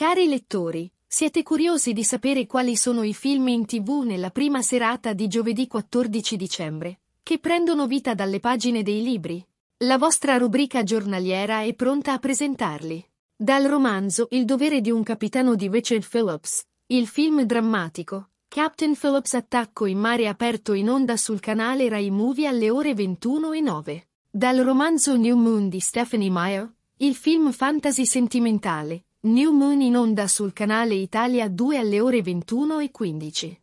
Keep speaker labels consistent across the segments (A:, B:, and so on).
A: Cari lettori, siete curiosi di sapere quali sono i film in tv nella prima serata di giovedì 14 dicembre, che prendono vita dalle pagine dei libri? La vostra rubrica giornaliera è pronta a presentarli. Dal romanzo Il dovere di un capitano di Richard Phillips, il film drammatico Captain Phillips Attacco in mare aperto in onda sul canale Rai Movie alle ore 21.09. Dal romanzo New Moon di Stephanie Meyer, il film fantasy sentimentale New Moon in onda sul canale Italia 2 alle ore 21 e 15.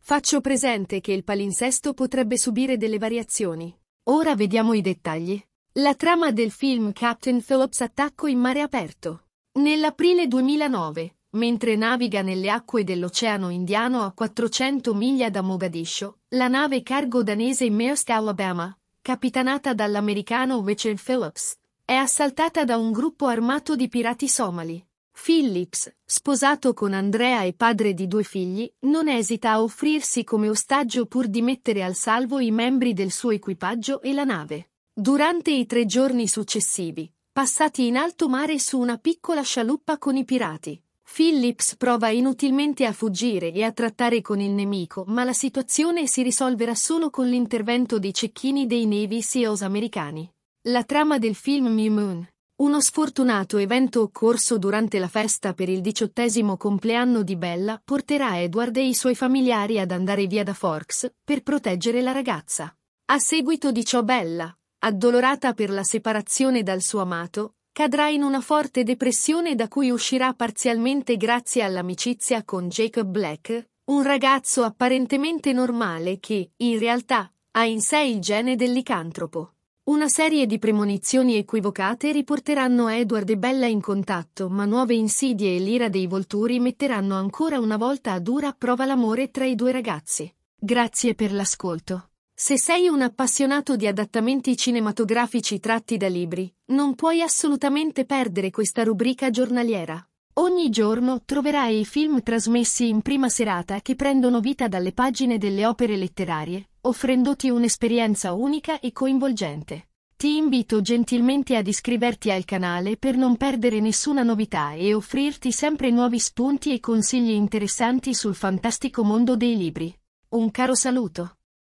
A: Faccio presente che il palinsesto potrebbe subire delle variazioni. Ora vediamo i dettagli. La trama del film Captain Phillips Attacco in mare aperto. Nell'aprile 2009, mentre naviga nelle acque dell'Oceano Indiano a 400 miglia da Mogadiscio, la nave cargo danese Maersk Alabama, capitanata dall'americano Richard Phillips, è assaltata da un gruppo armato di pirati somali. Phillips, sposato con Andrea e padre di due figli, non esita a offrirsi come ostaggio pur di mettere al salvo i membri del suo equipaggio e la nave. Durante i tre giorni successivi, passati in alto mare su una piccola scialuppa con i pirati, Phillips prova inutilmente a fuggire e a trattare con il nemico, ma la situazione si risolverà solo con l'intervento dei cecchini dei Navy SEALs americani. La trama del film New Moon. Uno sfortunato evento occorso durante la festa per il diciottesimo compleanno di Bella porterà Edward e i suoi familiari ad andare via da Forks per proteggere la ragazza. A seguito di ciò Bella, addolorata per la separazione dal suo amato, cadrà in una forte depressione da cui uscirà parzialmente grazie all'amicizia con Jacob Black, un ragazzo apparentemente normale che, in realtà, ha in sé il gene del licantropo. Una serie di premonizioni equivocate riporteranno Edward e Bella in contatto, ma nuove insidie e l'ira dei volturi metteranno ancora una volta a dura prova l'amore tra i due ragazzi. Grazie per l'ascolto. Se sei un appassionato di adattamenti cinematografici tratti da libri, non puoi assolutamente perdere questa rubrica giornaliera. Ogni giorno troverai i film trasmessi in prima serata che prendono vita dalle pagine delle opere letterarie, offrendoti un'esperienza unica e coinvolgente. Ti invito gentilmente ad iscriverti al canale per non perdere nessuna novità e offrirti sempre nuovi spunti e consigli interessanti sul fantastico mondo dei libri. Un caro saluto.